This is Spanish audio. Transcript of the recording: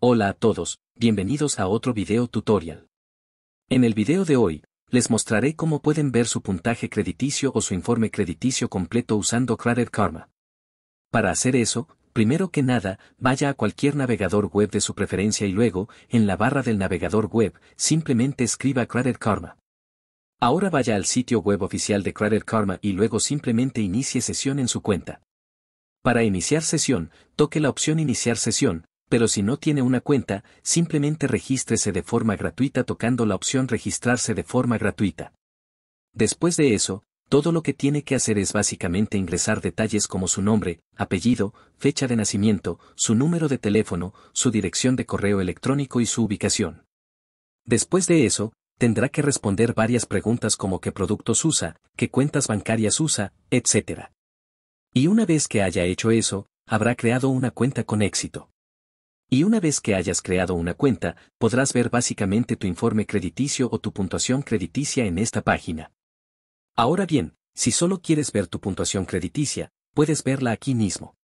Hola a todos, bienvenidos a otro video tutorial. En el video de hoy, les mostraré cómo pueden ver su puntaje crediticio o su informe crediticio completo usando Credit Karma. Para hacer eso, primero que nada, vaya a cualquier navegador web de su preferencia y luego, en la barra del navegador web, simplemente escriba Credit Karma. Ahora vaya al sitio web oficial de Credit Karma y luego simplemente inicie sesión en su cuenta. Para iniciar sesión, toque la opción Iniciar sesión, pero si no tiene una cuenta, simplemente regístrese de forma gratuita tocando la opción Registrarse de forma gratuita. Después de eso, todo lo que tiene que hacer es básicamente ingresar detalles como su nombre, apellido, fecha de nacimiento, su número de teléfono, su dirección de correo electrónico y su ubicación. Después de eso, tendrá que responder varias preguntas como qué productos usa, qué cuentas bancarias usa, etc. Y una vez que haya hecho eso, habrá creado una cuenta con éxito. Y una vez que hayas creado una cuenta, podrás ver básicamente tu informe crediticio o tu puntuación crediticia en esta página. Ahora bien, si solo quieres ver tu puntuación crediticia, puedes verla aquí mismo.